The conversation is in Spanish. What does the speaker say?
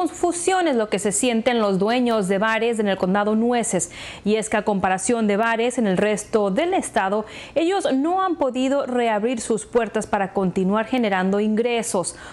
confusión es lo que se sienten los dueños de bares en el condado Nueces. Y es que a comparación de bares en el resto del estado, ellos no han podido reabrir sus puertas para continuar generando ingresos.